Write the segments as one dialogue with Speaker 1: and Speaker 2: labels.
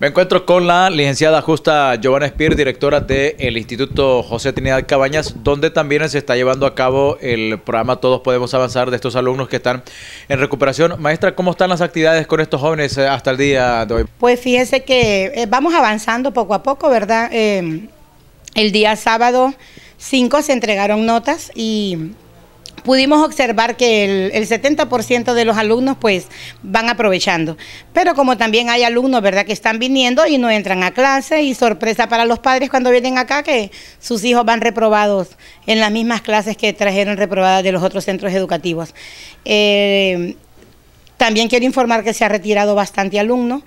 Speaker 1: Me encuentro con la licenciada justa Giovanna Spear, directora del el Instituto José Trinidad Cabañas, donde también se está llevando a cabo el programa Todos Podemos Avanzar de estos alumnos que están en recuperación. Maestra, ¿cómo están las actividades con estos jóvenes eh, hasta el día de hoy?
Speaker 2: Pues fíjense que eh, vamos avanzando poco a poco, ¿verdad? Eh, el día sábado 5 se entregaron notas y pudimos observar que el, 70% de los alumnos pues van aprovechando. Pero como también hay alumnos, ¿verdad?, que están viniendo y no entran a clase y sorpresa para los padres cuando vienen acá que sus hijos van reprobados en las mismas clases que trajeron reprobadas de los otros centros educativos. Eh, también quiero informar que se ha retirado bastante alumno.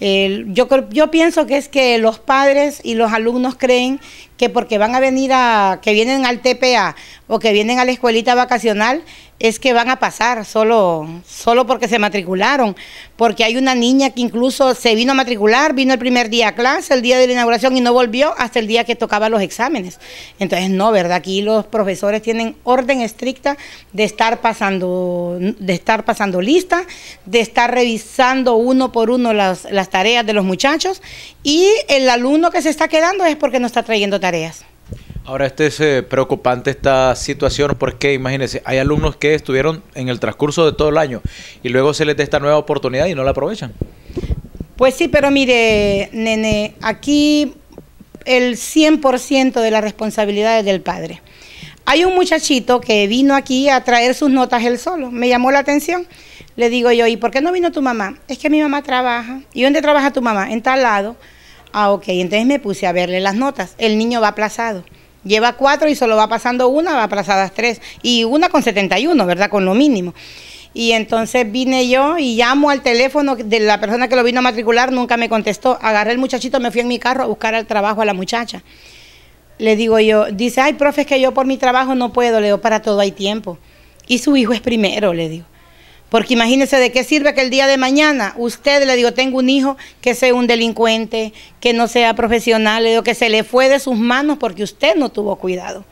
Speaker 2: yo, yo pienso que es que los padres y los alumnos creen que porque van a venir a, que vienen al TPA o que vienen a la escuelita vacacional, es que van a pasar solo, solo porque se matricularon. Porque hay una niña que incluso se vino a matricular, vino el primer día a clase, el día de la inauguración y no volvió hasta el día que tocaba los exámenes. Entonces, no, ¿verdad? Aquí los profesores tienen orden estricta de estar pasando, de estar pasando lista, de estar revisando uno por uno las, las tareas de los muchachos y el alumno que se está quedando es porque no está trayendo tareas
Speaker 1: Ahora, este es eh, preocupante esta situación porque imagínense, hay alumnos que estuvieron en el transcurso de todo el año y luego se les da esta nueva oportunidad y no la aprovechan.
Speaker 2: Pues sí, pero mire, nene, aquí el 100% de la responsabilidad es del padre. Hay un muchachito que vino aquí a traer sus notas él solo, me llamó la atención. Le digo yo, ¿y por qué no vino tu mamá? Es que mi mamá trabaja. ¿Y dónde trabaja tu mamá? En tal lado. Ah, ok, entonces me puse a verle las notas. El niño va aplazado. Lleva cuatro y solo va pasando una, va aplazadas tres. Y una con 71, ¿verdad? Con lo mínimo. Y entonces vine yo y llamo al teléfono de la persona que lo vino a matricular, nunca me contestó. Agarré el muchachito, me fui en mi carro a buscar al trabajo a la muchacha. Le digo yo, dice, ay, profe, es que yo por mi trabajo no puedo. Le digo, para todo hay tiempo. Y su hijo es primero, le digo. Porque imagínense de qué sirve que el día de mañana usted le digo, tengo un hijo que sea un delincuente, que no sea profesional, le digo, que se le fue de sus manos porque usted no tuvo cuidado.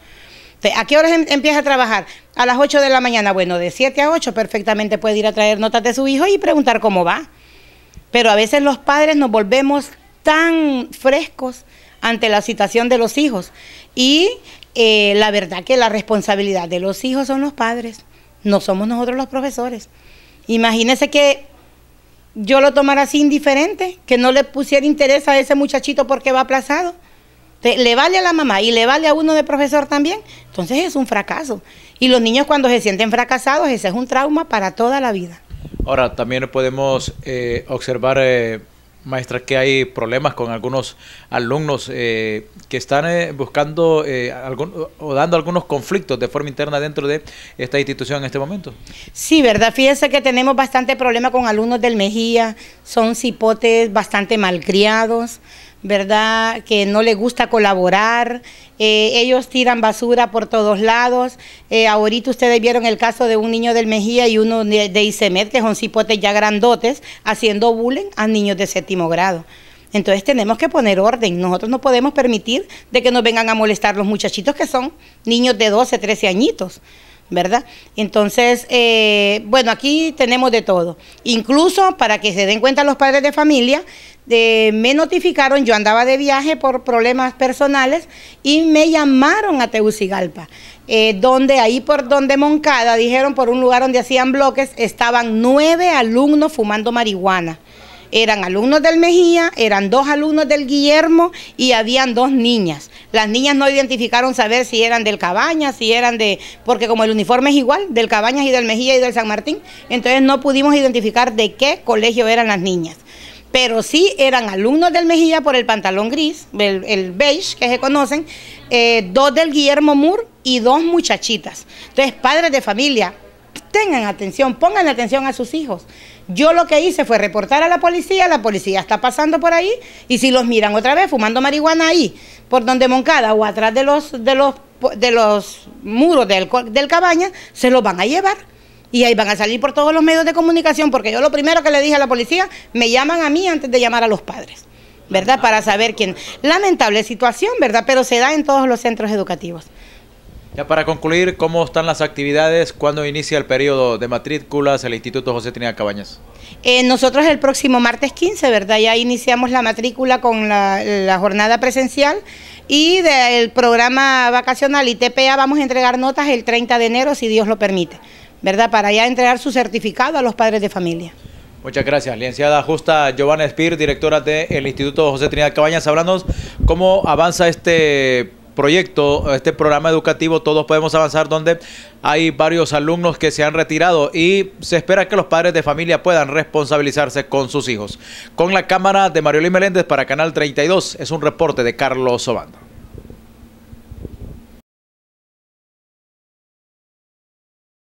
Speaker 2: ¿A qué horas em, empieza a trabajar? A las 8 de la mañana. Bueno, de 7 a 8 perfectamente puede ir a traer notas de su hijo y preguntar cómo va. Pero a veces los padres nos volvemos tan frescos ante la situación de los hijos. Y eh, la verdad que la responsabilidad de los hijos son los padres no somos nosotros los profesores. Imagínense que yo lo tomara así indiferente, que no le pusiera interés a ese muchachito porque va aplazado. le vale a la mamá y le vale a uno de profesor también. Entonces es un fracaso. Y los niños cuando se sienten fracasados, ese es un trauma para toda la vida.
Speaker 1: Ahora, también podemos eh, observar eh, maestra, que hay problemas con algunos alumnos eh, que están eh, buscando eh, o dando algunos conflictos de forma interna dentro de esta institución en este momento.
Speaker 2: Sí, verdad. Fíjense que tenemos bastante problema con alumnos del Mejía. Son cipotes bastante malcriados ¿verdad? Que no le gusta colaborar. Eh, ellos tiran basura por todos lados. Eh, ahorita ustedes vieron el caso de un niño del Mejía y uno de, de que son cipotes ya grandotes, haciendo bullying a niños de séptimo grado. Entonces tenemos que poner orden. Nosotros no podemos permitir de que nos vengan a molestar los muchachitos que son niños de 12, 13 añitos. ¿verdad? Entonces, eh, bueno, aquí tenemos de todo. Incluso, para que se den cuenta los padres de familia, eh, me notificaron, yo andaba de viaje por problemas personales y me llamaron a Tegucigalpa, eh, donde ahí por donde Moncada, dijeron por un lugar donde hacían bloques, estaban nueve alumnos fumando marihuana. Eran alumnos del Mejía, eran dos alumnos del Guillermo y habían dos niñas. Las niñas no identificaron saber si eran del Cabañas, si eran de, porque como el uniforme es igual, del Cabañas y del Mejía y del San Martín, entonces no pudimos identificar de qué colegio eran las niñas pero sí eran alumnos del Mejía por el pantalón gris, el, beige que se conocen, eh, dos del Guillermo Moore y dos muchachitas. Entonces, padres de familia, tengan atención, pongan atención a sus hijos. Yo lo que hice fue reportar a la policía, la policía está pasando por ahí y si los miran otra vez fumando marihuana ahí, por donde Moncada o atrás de los de los de los muros del, del cabaña, se los van a llevar. Y ahí van a salir por todos los medios de comunicación, porque yo lo primero que le dije a la policía, me llaman a mí antes de llamar a los padres. ¿verdad? Para saber quién. Lamentable situación, ¿verdad? Pero se da en todos los centros educativos.
Speaker 1: Ya para concluir, ¿cómo están las actividades? ¿Cuándo inicia el periodo de matrículas el Instituto José Trinidad Cabañas?
Speaker 2: Eh, nosotros el próximo martes 15, ¿verdad? Ya iniciamos la matrícula con la, jornada presencial y del programa vacacional y vamos a entregar notas el 30 de enero, si Dios lo permite, ¿verdad? Para ya entregar su certificado a los padres de familia.
Speaker 1: Muchas gracias, licenciada Justa Giovanna Spear, directora del Instituto José Trinidad Cabañas, hablándonos cómo avanza este proyecto, este programa educativo Todos Podemos Avanzar, donde hay varios alumnos que se han retirado y se espera que los padres de familia puedan responsabilizarse con sus hijos. Con la cámara de Mariolín Meléndez para Canal 32, es un reporte de Carlos Obando.